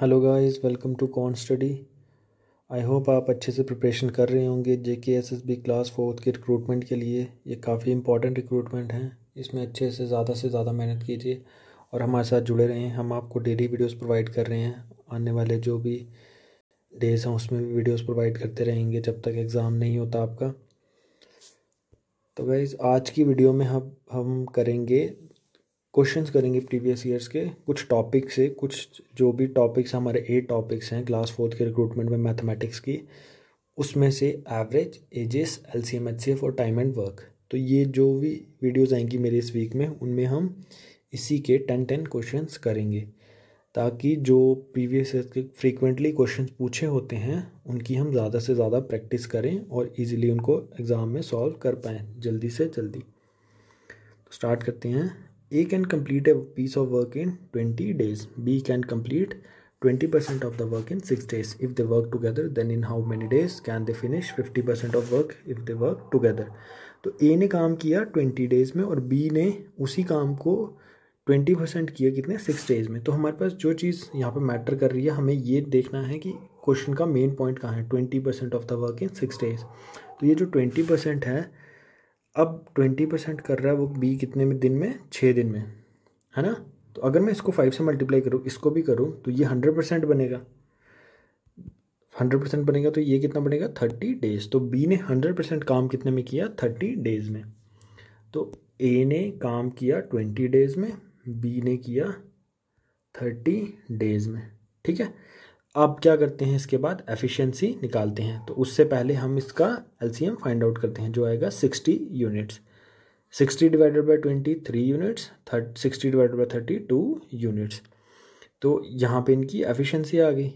Hello guys welcome to con study I hope आप अच्छे से प्रिपरेशन कर रहे होंगे J K S S B class fourth के रिक्रूटमेंट के लिए ये काफ़ी इंपॉर्टेंट रिक्रूटमेंट है इसमें अच्छे से ज़्यादा से ज़्यादा मेहनत कीजिए और हमारे साथ जुड़े रहें हम आपको डेली वीडियोस प्रोवाइड कर रहे हैं आने वाले जो भी डेज हैं उसमें भी वीडियोज़ प्रोवाइड करते रहेंगे जब तक एग्ज़ाम नहीं होता आपका तो गाइज़ आज की वीडियो में हम हम करेंगे क्वेश्चंस करेंगे प्रीवियस ईयर्स के कुछ टॉपिक से कुछ जो भी टॉपिक्स हमारे एट टॉपिक्स हैं क्लास फोर्थ के रिक्रूटमेंट में मैथमेटिक्स की उसमें से average ages L C M H C F और टाइम एंड वर्क तो ये जो भी वीडियोज़ आएंगी मेरे इस वीक में उनमें हम इसी के टेन टेन क्वेश्चन करेंगे ताकि जो प्रीवियस ईयर के फ्रीक्वेंटली क्वेश्चन पूछे होते हैं उनकी हम ज़्यादा से ज़्यादा प्रैक्टिस करें और ईजिली उनको एग्ज़ाम में सॉल्व कर पाएँ जल्दी से जल्दी तो स्टार्ट करते हैं A can complete a piece of work in 20 days. B can complete 20% of the work in 6 days. If they work together, then in how many days can they finish 50% of work if they work together? तो A ने काम किया 20 days में और B ने उसी काम को 20% किया कितने 6 डेज में तो हमारे पास जो चीज़ यहाँ पे मैटर कर रही है हमें ये देखना है कि क्वेश्चन का मेन पॉइंट कहाँ है 20% ऑफ द वर्क इन 6 डेज तो ये जो 20% है अब ट्वेंटी परसेंट कर रहा है वो बी कितने में दिन में छः दिन में है ना तो अगर मैं इसको फाइव से मल्टीप्लाई करूँ इसको भी करूँ तो ये हंड्रेड परसेंट बनेगा हंड्रेड परसेंट बनेगा तो ये कितना बनेगा थर्टी डेज तो बी ने हंड्रेड परसेंट काम कितने में किया थर्टी डेज में तो ए ने काम किया ट्वेंटी डेज में बी ने किया थर्टी डेज में ठीक है अब क्या करते हैं इसके बाद एफिशिएंसी निकालते हैं तो उससे पहले हम इसका एलसीएम फाइंड आउट करते हैं जो आएगा sixty units sixty divided by twenty three units थर्ट sixty divided by thirty two units तो यहाँ पे इनकी एफिशिएंसी आ गई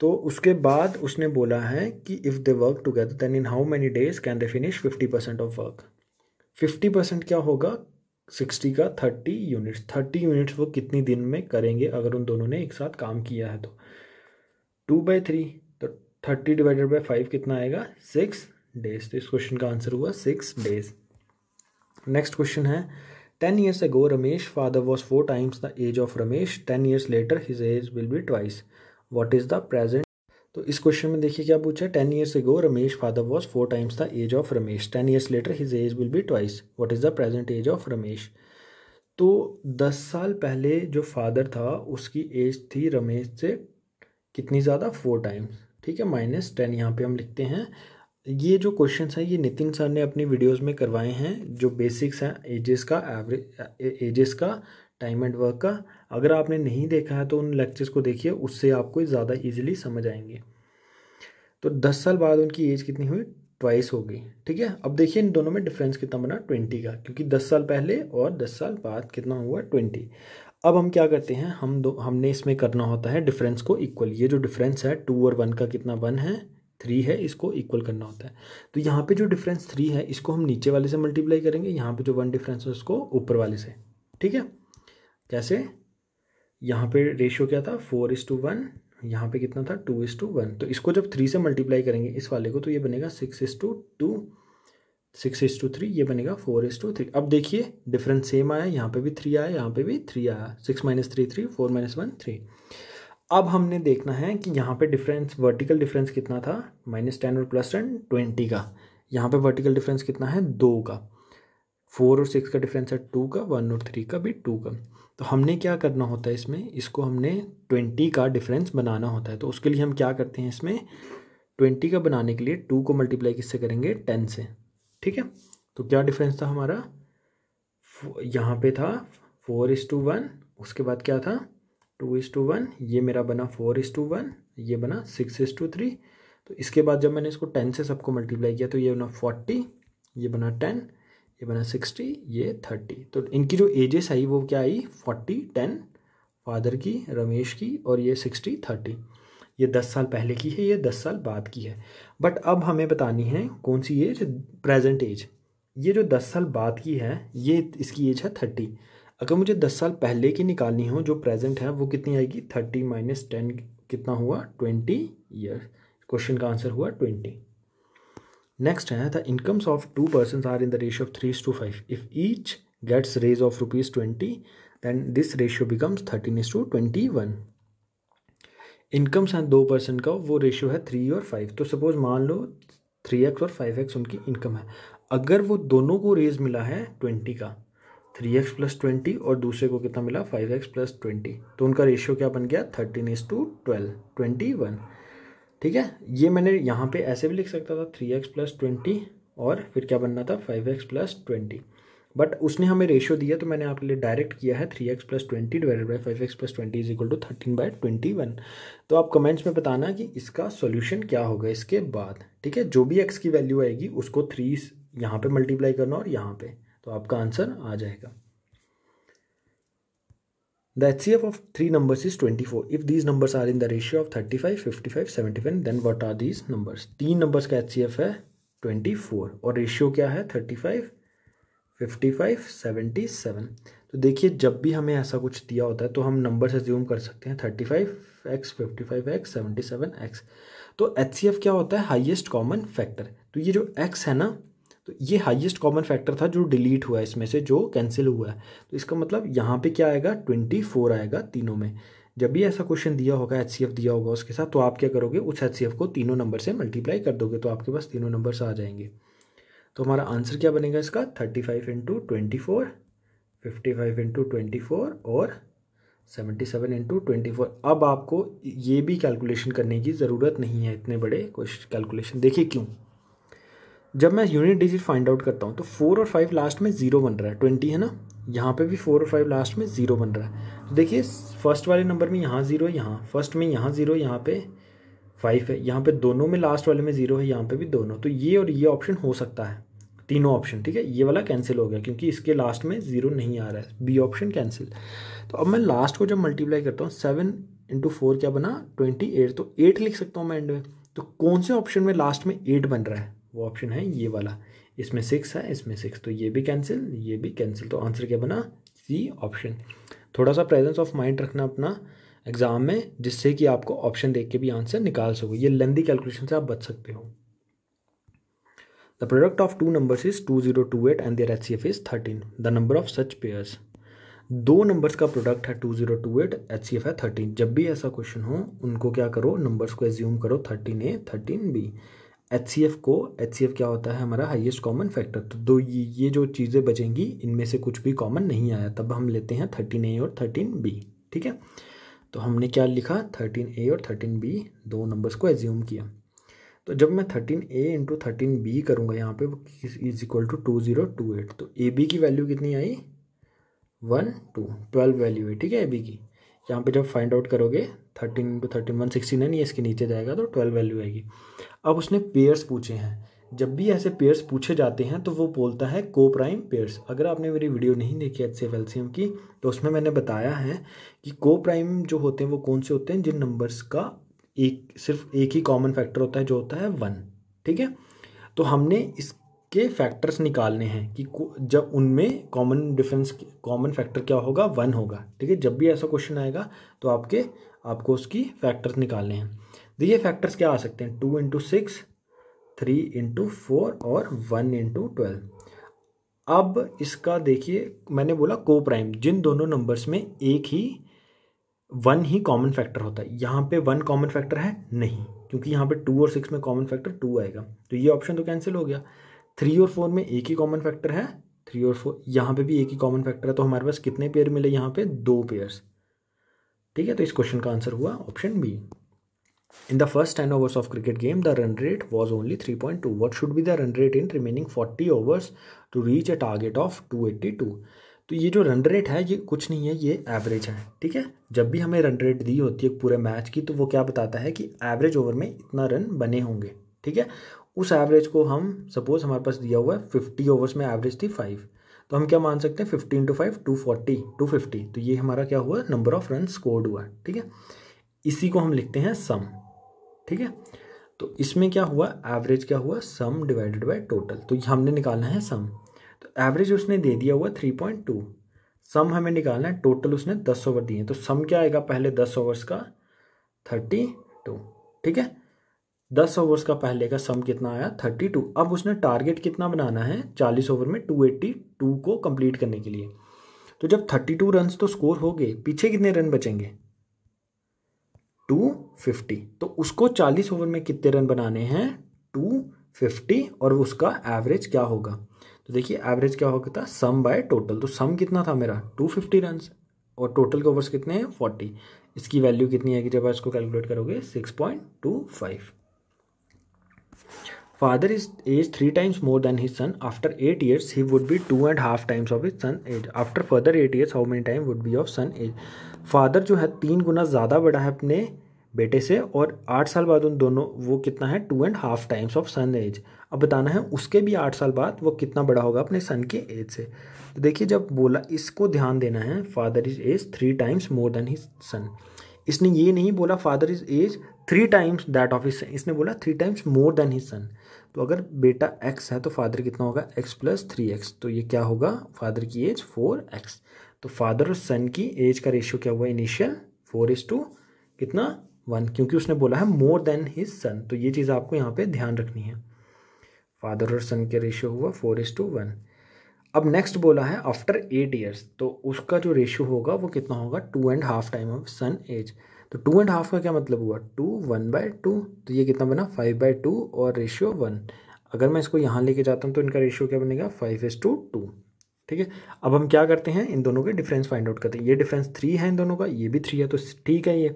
तो उसके बाद उसने बोला है कि if they work together then in how many days can they finish fifty percent of work fifty percent क्या होगा सिक्सटी का थर्टी यूनिट्स थर्टी यूनिट्स वो कितनी दिन में करेंगे अगर उन दोनों ने एक साथ काम किया है तो टू बाई थ्री तो थर्टी डिवाइडेड बाई फाइव कितना आएगा सिक्स डेज तो इस क्वेश्चन का आंसर हुआ सिक्स डेज नेक्स्ट क्वेश्चन है ten years ago Ramesh father was four times the age of Ramesh ten years later his age will be twice what is the present तो इस question में देखिए क्या पूछा है ten years ago Ramesh father was four times the age of Ramesh ten years later his age will be twice what is the present age of Ramesh तो दस साल पहले जो फादर था उसकी एज थी रमेश से कितनी ज़्यादा फोर टाइम्स ठीक है माइनस टेन यहाँ पे हम लिखते हैं ये जो क्वेश्चन हैं ये नितिन सर ने अपनी वीडियोस में करवाए हैं जो बेसिक्स हैं एजेस का एवरेज एजेस का टाइम एंड वर्क का अगर आपने नहीं देखा है तो उन लेक्चर्स को देखिए उससे आपको ज़्यादा ईजिली समझ आएंगे तो दस साल बाद उनकी एज कितनी हुई ट्वाइस हो गई ठीक है अब देखिए इन दोनों में डिफरेंस कितना बना ट्वेंटी का क्योंकि दस साल पहले और दस साल बाद कितना हुआ ट्वेंटी अब हम क्या करते हैं हम दो हमने इसमें करना होता है डिफरेंस को इक्वल ये जो डिफरेंस है टू और वन का कितना वन है थ्री है इसको इक्वल करना होता है तो यहाँ पे जो डिफरेंस थ्री है इसको हम नीचे वाले से मल्टीप्लाई करेंगे यहाँ पे जो वन डिफरेंस है उसको ऊपर वाले से ठीक है कैसे यहाँ पे रेशियो क्या था फोर इज़ टू वन यहाँ पे कितना था टू इज़ टू वन तो इसको जब थ्री से मल्टीप्लाई करेंगे इस वाले को तो ये बनेगा six is to two six is to three ये बनेगा फोर इज टू थ्री अब देखिए डिफरेंस सेम आया यहाँ पे भी थ्री आया यहाँ पे भी थ्री आया six minus three three four minus one three अब हमने देखना है कि यहाँ पे डिफरेंस वर्टिकल डिफरेंस कितना था माइनस टेन और प्लस टेन ट्वेंटी का यहाँ पे वर्टिकल डिफरेंस कितना है दो का फोर और सिक्स का डिफरेंस है टू का वन और थ्री का भी टू का तो हमने क्या करना होता है इसमें इसको हमने ट्वेंटी का डिफरेंस बनाना होता है तो उसके लिए हम क्या करते हैं इसमें ट्वेंटी का बनाने के लिए टू को मल्टीप्लाई किससे करेंगे टेन से ठीक है तो क्या डिफरेंस था हमारा यहाँ पे था फोर इज टू वन उसके बाद क्या था टू इज टू वन ये मेरा बना फोर इज़ टू वन ये बना सिक्स इज टू थ्री तो इसके बाद जब मैंने इसको टेन से सबको मल्टीप्लाई किया तो ये बना फोर्टी ये बना टेन ये बना सिक्सटी ये थर्टी तो इनकी जो एजेस आई वो क्या आई फोर्टी टेन फादर की रमेश की और ये सिक्सटी थर्टी ये दस साल पहले की है ये दस साल बाद की है बट अब हमें बतानी है कौन सी एज प्रेजेंट एज ये जो दस साल बाद की है ये इसकी एज है थर्टी अगर मुझे दस साल पहले की निकालनी हो जो प्रेजेंट है वो कितनी आएगी थर्टी माइनस टेन कितना हुआ ट्वेंटी ईयर क्वेश्चन का आंसर हुआ ट्वेंटी नेक्स्ट है the incomes of two person are in the ratio of three two five if each gets raise of rupees twenty then this ratio becomes thirteen is to twenty one income हैं दो percent का वो ratio है three और five तो suppose मान लो three x और फाइव एक्स उनकी इनकम है अगर वो दोनों को रेज मिला है ट्वेंटी का थ्री एक्स प्लस ट्वेंटी और दूसरे को कितना मिला फाइव एक्स प्लस ट्वेंटी तो उनका रेशियो क्या बन गया thirteen is to twelve twenty one ठीक है ये मैंने यहाँ पे ऐसे भी लिख सकता था थ्री एक्स प्लस ट्वेंटी और फिर क्या बनना था five x plus twenty but उसने हमें रेशियो दिया तो मैंने आपके लिए डायरेक्ट किया है three x plus twenty divided by five x plus twenty is equal to thirteen by twenty one तो आप कमेंट्स में बताना कि इसका सोल्यूशन क्या होगा इसके बाद ठीक है जो भी एक्स की वैल्यू आएगी उसको थ्री यहाँ पे मल्टीप्लाई करना और यहाँ पे तो आपका आंसर आ जाएगा the number is twenty four if these 24. Are in the ratio of thirty five fifty five seventy five then what are these numbers तीन नंबर का एच सी एफ है ट्वेंटी फोर और रेशियो क्या है thirty five fifty five seventy seven तो देखिए जब भी हमें ऐसा कुछ दिया होता है तो हम नंबर से ज्यूम कर सकते हैं thirty five x fifty five x seventy seven x तो एच सी एफ क्या होता है हाइएस्ट कॉमन फैक्टर तो ये जो एक्स है ना तो ये हाईएस्ट कॉमन फैक्टर था जो डिलीट हुआ है इसमें से जो कैंसिल हुआ है तो इसका मतलब यहाँ पे क्या आएगा ट्वेंटी फोर आएगा तीनों में जब भी ऐसा क्वेश्चन दिया होगा एच दिया होगा उसके साथ तो आप क्या करोगे उस एच को तीनों नंबर से मल्टीप्लाई कर दोगे तो आपके पास तीनों नंबर आ जाएंगे तो हमारा आंसर क्या बनेगा इसका thirty five into twenty four fifty five into twenty four और seventy seven into twenty four अब आपको ये भी कैलकुलेशन करने की ज़रूरत नहीं है इतने बड़े कुछ कैलकुलेशन देखिए क्यों जब मैं यूनिट डिजिट फाइंड आउट करता हूँ तो फोर और फाइव लास्ट में ज़ीरो बन रहा है ट्वेंटी है ना यहाँ पे भी फोर और फाइव लास्ट में ज़ीरो बन रहा है तो देखिए फर्स्ट वाले नंबर में यहाँ ज़ीरो यहाँ फर्स्ट में यहाँ ज़ीरो यहाँ पे फाइव है यहाँ पे दोनों में लास्ट वाले में ज़ीरो है यहाँ पे भी दोनों तो ये और ये ऑप्शन हो सकता है तीनों ऑप्शन ठीक है ये वाला कैंसिल हो गया क्योंकि इसके लास्ट में ज़ीरो नहीं आ रहा है बी ऑप्शन कैंसिल तो अब मैं लास्ट को जब मल्टीप्लाई करता हूँ सेवन इंटू फोर क्या बना ट्वेंटी एट तो एट लिख सकता हूँ मैं एंड में तो कौन से ऑप्शन में लास्ट में एट बन रहा है वो ऑप्शन है ये वाला इसमें सिक्स है इसमें सिक्स तो ये भी कैंसिल ये भी कैंसिल तो आंसर क्या बना सी ऑप्शन थोड़ा सा प्रेजेंस ऑफ माइंड रखना अपना एग्ज़ाम में जिससे कि आपको ऑप्शन देख के भी आंसर निकाल सको ये लेंदी कैलकुलेशन से आप बच सकते हो the product of two numbers is two zero two eight and their H C F is thirteen the number of such pairs दो नंबर्स का प्रोडक्ट है two zero two eight H C F है thirteen जब भी ऐसा question हो उनको क्या करो नंबर्स को एज्यूम करो thirteen A thirteen B H C F को एच सी एफ क्या होता है हमारा हाइएस्ट कॉमन फैक्टर तो दो ये ये जो चीज़ें बचेंगी इनमें से कुछ भी कॉमन नहीं आया तब हम लेते हैं थर्टीन ए और थर्टीन बी ठीक है तो हमने क्या लिखा थर्टीन ए और थर्टीन बी दो नंबर्स को एज्यूम किया तो जब मैं thirteen A into thirteen B करूँगा यहाँ पे वो is equal to two zero two eight तो ए बी की वैल्यू कितनी आई वन टू ट्वेल्व वैल्यू है ठीक है ए बी की यहाँ पे जब फाइंड आउट करोगे thirteen into thirteen one sixty nine ये इसके नीचे जाएगा तो ट्वेल्व वैल्यू आएगी अब उसने पेयर्स पूछे हैं जब भी ऐसे पेयर्स पूछे जाते हैं तो वो बोलता है को प्राइम पेयर्स अगर आपने मेरी वीडियो नहीं देखी एच सी एल्सियम की तो उसमें मैंने बताया है कि को प्राइम जो होते हैं वो कौन से होते हैं जिन नंबर्स का एक सिर्फ एक ही कॉमन फैक्टर होता है जो होता है वन ठीक है तो हमने इसके फैक्टर्स निकालने हैं कि जब उनमें कॉमन डिफरेंस कॉमन फैक्टर क्या होगा वन होगा ठीक है जब भी ऐसा क्वेश्चन आएगा तो आपके आपको उसकी फैक्टर्स निकालने हैं देखिए तो फैक्टर्स क्या आ सकते हैं two into six three into four और वन इंटू ट्वेल्व अब इसका देखिए मैंने बोला को प्राइम जिन दोनों नंबर्स में एक ही वन ही कॉमन फैक्टर होता है यहाँ पे वन कॉमन फैक्टर है नहीं क्योंकि यहाँ पे टू और सिक्स में कॉमन फैक्टर टू आएगा तो ये ऑप्शन तो कैंसिल हो गया थ्री और फोर में एक ही कॉमन फैक्टर है थ्री और फोर यहाँ पे भी एक ही कॉमन फैक्टर है तो हमारे पास कितने पेयर मिले यहाँ पे दो पेयर्स ठीक है तो इस क्वेश्चन का आंसर हुआ option B In the first 10 overs of cricket game, the run rate was only 3.2. What should be the run rate in remaining 40 overs to reach a target of 282? तो ये जो run rate है ये कुछ नहीं है ये एवरेज है ठीक है जब भी हमें रन रेट दी होती है पूरे मैच की तो वो क्या बताता है कि एवरेज ओवर में इतना रन बने होंगे ठीक है उस एवरेज को हम सपोज हमारे पास दिया हुआ है फिफ्टी ओवर्स में एवरेज थी फाइव तो हम क्या मान सकते हैं fifty into five two forty two fifty तो ये हमारा क्या हुआ नंबर ऑफ रन स्कोर्ड हुआ ठीक है इसी को हम लिखते हैं सम ठीक है तो इसमें क्या हुआ एवरेज क्या हुआ सम डिवाइडेड बाय टोटल तो हमने निकालना है सम तो एवरेज उसने दे दिया हुआ थ्री पॉइंट टू सम हमें निकालना है टोटल उसने दस ओवर दिए तो सम क्या आएगा पहले दस ओवर्स का थर्टी टू ठीक है दस ओवर्स का पहले का सम कितना आया थर्टी टू अब उसने टारगेट कितना बनाना है चालीस ओवर में टू एट्टी टू को कंप्लीट करने के लिए तो जब थर्टी टू रन तो स्कोर हो गए पीछे कितने रन बचेंगे टू फिफ्टी तो उसको चालीस ओवर में कितने रन बनाने हैं टू फिफ्टी और उसका एवरेज क्या होगा तो देखिए एवरेज क्या होगा था सम बाय टोटल तो सम कितना था मेरा टू फिफ्टी रन और टोटल के ओवर्स कितने हैं फोर्टी इसकी वैल्यू कितनी आएगी जब आप इसको कैलकुलेट करोगे six point two five father is age three times more than his son after eight years he would be two and half times of his son age after further eight years how many time would be of son age father जो है तीन गुना ज़्यादा बड़ा है अपने बेटे से और आठ साल बाद उन दोनों वो कितना है two and half times of son age अब बताना है उसके भी आठ साल बाद वो कितना बड़ा होगा अपने सन के एज से तो देखिए जब बोला इसको ध्यान देना है father is age three times more than his son इसने ये नहीं बोला father is age three times that of his son इसने बोला three times more than his son तो अगर बेटा एक्स है तो फादर कितना होगा एक्स प्लस थ्री एक्स तो ये क्या होगा फादर की एज फोर एक्स तो फादर और सन की एज का रेशियो क्या हुआ इनिशियल फोर इज टू कितना वन क्योंकि उसने बोला है मोर देन हिज सन तो ये चीज़ आपको यहाँ पे ध्यान रखनी है फादर और सन के रेशियो हुआ फोर इज टू वन अब नेक्स्ट बोला है आफ्टर एट ईयर्स तो उसका जो रेशियो होगा वो कितना होगा two and half time of son age तो टू एंड हाफ का क्या मतलब हुआ टू वन बाय टू तो ये कितना बना फाइव बाय टू और रेशियो वन अगर मैं इसको यहाँ लेके जाता हूँ तो इनका रेशियो क्या बनेगा फाइव इज टू टू ठीक है अब हम क्या करते हैं इन दोनों के डिफरेंस फाइंड आउट करते हैं ये डिफरेंस थ्री है इन दोनों का ये भी थ्री है तो ठीक है ये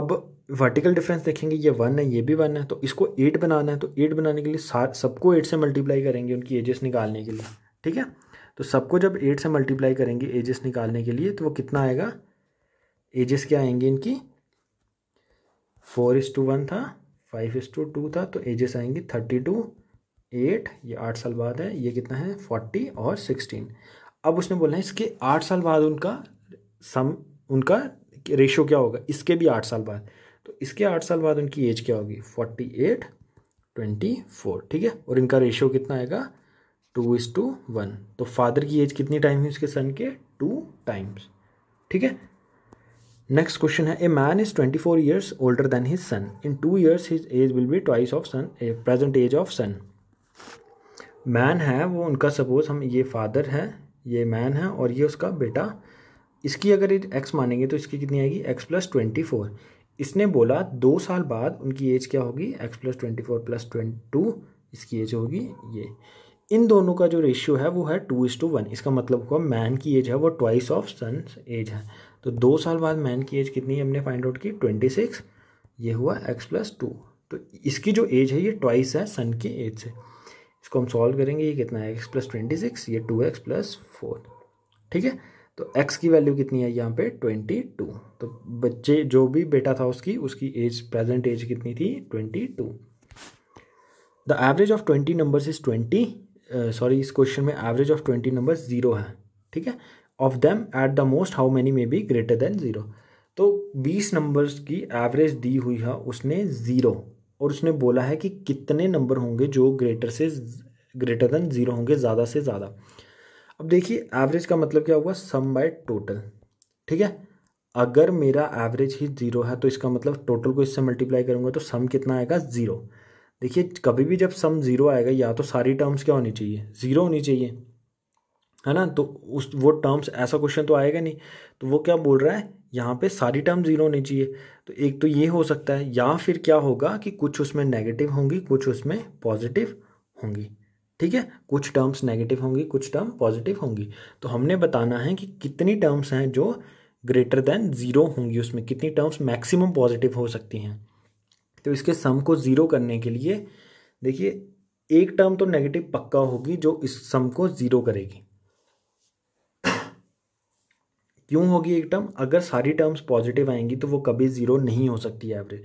अब वर्टिकल डिफरेंस देखेंगे ये वन है ये भी वन है तो इसको एट बनाना है तो एट बनाने के लिए सबको एट से मल्टीप्लाई करेंगे उनकी एजेस निकालने के लिए ठीक है तो सबको जब एट से मल्टीप्लाई करेंगे एजेस निकालने के लिए तो वो कितना आएगा एजेस क्या आएंगे इनकी फोर इस टू वन था फाइव इस टू टू था तो एजेस आएंगी थर्टी टू एट ये आठ साल बाद है ये कितना है फोर्टी और सिक्सटीन अब उसने बोला है इसके आठ साल बाद उनका सम उनका रेशो क्या होगा इसके भी आठ साल बाद तो इसके आठ साल बाद उनकी एज क्या होगी फोर्टी एट ट्वेंटी फोर ठीक है और इनका रेशो कितना आएगा टू इज़ टू वन तो फादर की एज कितनी टाइम हुई उसके सन के टू टाइम्स ठीक है नेक्स्ट क्वेश्चन है a man is twenty four years older than his son in two years his age will be twice of son present age of son man है वो उनका सपोज़ हम ये फादर है ये मैन है और ये उसका बेटा इसकी अगर एक्स मानेंगे तो इसकी कितनी आएगी एक्स प्लस ट्वेंटी फोर इसने बोला दो साल बाद उनकी एज क्या होगी x plus twenty four plus twenty two इसकी एज होगी ये इन दोनों का जो रेशियो है वो है टू इज़ टू वन इसका मतलब हुआ मैन की एज है वो ट्वाइस ऑफ सन एज है तो दो साल बाद मैन की एज कितनी हमने फाइंड आउट की ट्वेंटी सिक्स ये हुआ एक्स प्लस टू तो इसकी जो एज है ये ट्वाइस है सन की एज से इसको हम सॉल्व करेंगे ये कितना है एक्स प्लस ट्वेंटी सिक्स ये टू एक्स प्लस फोर ठीक है तो एक्स की वैल्यू कितनी है यहाँ पे ट्वेंटी टू तो बच्चे जो भी बेटा था उसकी उसकी एज प्रेजेंट एज कितनी थी twenty two the average of twenty numbers is twenty sorry इस क्वेश्चन में average of twenty number zero है ठीक है of them at the most how many may be greater than zero तो बीस numbers की एवरेज दी हुई है उसने ज़ीरो और उसने बोला है कि कितने नंबर होंगे जो ग्रेटर से ग्रेटर देन ज़ीरो होंगे ज़्यादा से ज़्यादा अब देखिए एवरेज का मतलब क्या हुआ सम बाय टोटल ठीक है अगर मेरा एवरेज ही ज़ीरो है तो इसका मतलब टोटल को इससे मल्टीप्लाई करूंगा तो सम कितना आएगा ज़ीरो देखिए कभी भी जब सम ज़ीरो आएगा या तो सारी टर्म्स क्या होनी चाहिए ज़ीरो होनी चाहिए है ना तो उस वो टर्म्स ऐसा क्वेश्चन तो आएगा नहीं तो वो क्या बोल रहा है यहाँ पे सारी टर्म ज़ीरो होनी चाहिए तो एक तो ये हो सकता है या फिर क्या होगा कि कुछ उसमें नेगेटिव होंगी कुछ उसमें पॉजिटिव होंगी ठीक है कुछ टर्म्स नेगेटिव होंगी कुछ टर्म पॉजिटिव होंगी तो हमने बताना है कि कितनी टर्म्स हैं जो ग्रेटर देन ज़ीरो होंगी उसमें कितनी टर्म्स मैक्सिमम पॉजिटिव हो सकती हैं तो इसके सम को ज़ीरो करने के लिए देखिए एक टर्म तो नेगेटिव पक्का होगी जो इस सम को ज़ीरो करेगी क्यों होगी एक टर्म अगर सारी टर्म्स पॉजिटिव आएंगी तो वो कभी ज़ीरो नहीं हो सकती एवरेज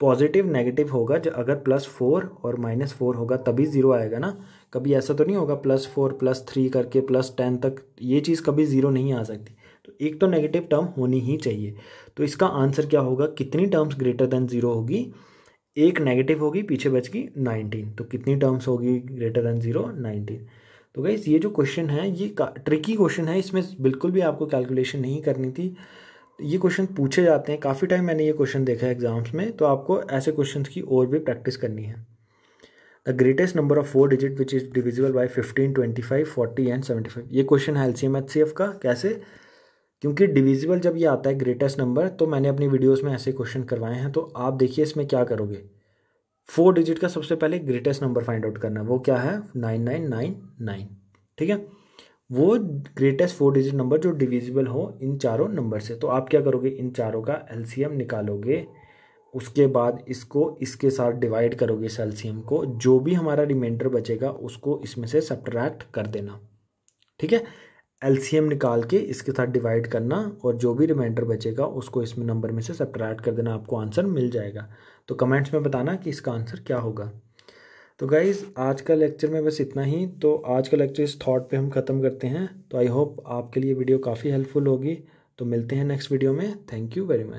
पॉजिटिव नेगेटिव होगा जब अगर प्लस फोर और माइनस फोर होगा तभी ज़ीरो आएगा ना कभी ऐसा तो नहीं होगा प्लस फोर प्लस थ्री करके प्लस टेन तक ये चीज़ कभी ज़ीरो नहीं आ सकती तो एक तो नेगेटिव टर्म होनी ही चाहिए तो इसका आंसर क्या होगा कितनी टर्म्स ग्रेटर देन ज़ीरो होगी एक नेगेटिव होगी पीछे बच गई नाइनटीन तो कितनी टर्म्स होगी ग्रेटर देन ज़ीरो नाइनटीन तो गाइज ये जो क्वेश्चन है ये ट्रिकी क्वेश्चन है इसमें बिल्कुल भी आपको कैलकुलेशन नहीं करनी थी ये क्वेश्चन पूछे जाते हैं काफ़ी टाइम मैंने ये क्वेश्चन देखा है एग्जाम्स में तो आपको ऐसे क्वेश्चन की और भी प्रैक्टिस करनी है the greatest number of four digit which is divisible by fifteen twenty five forty and seventy five ये क्वेश्चन है L C M H C F का कैसे क्योंकि डिविजिबल जब ये आता है ग्रेटेस्ट नंबर तो मैंने अपनी वीडियोज़ में ऐसे क्वेश्चन करवाए हैं तो आप देखिए इसमें क्या करोगे फोर डिजिट का सबसे पहले ग्रेटेस्ट नंबर फाइंड आउट करना है वो क्या है नाइन नाइन नाइन नाइन ठीक है वो ग्रेटेस्ट फोर डिजिट नंबर जो डिविजिबल हो इन चारों नंबर से तो आप क्या करोगे इन चारों का एल निकालोगे उसके बाद इसको इसके साथ डिवाइड करोगे इस एल को जो भी हमारा रिमाइंडर बचेगा उसको इसमें से सब्ट्रैक्ट कर देना ठीक है एलसीएम निकाल के इसके साथ डिवाइड करना और जो भी रिमाइंडर बचेगा उसको इसमें नंबर में से सब्ट्रैक्ट कर देना आपको आंसर मिल जाएगा तो कमेंट्स में बताना कि इसका आंसर क्या होगा तो गाइज़ आज का लेक्चर में बस इतना ही तो आज का लेक्चर इस थॉट पे हम ख़त्म करते हैं तो आई होप आपके लिए वीडियो काफ़ी हेल्पफुल होगी तो मिलते हैं नेक्स्ट वीडियो में थैंक यू वेरी मच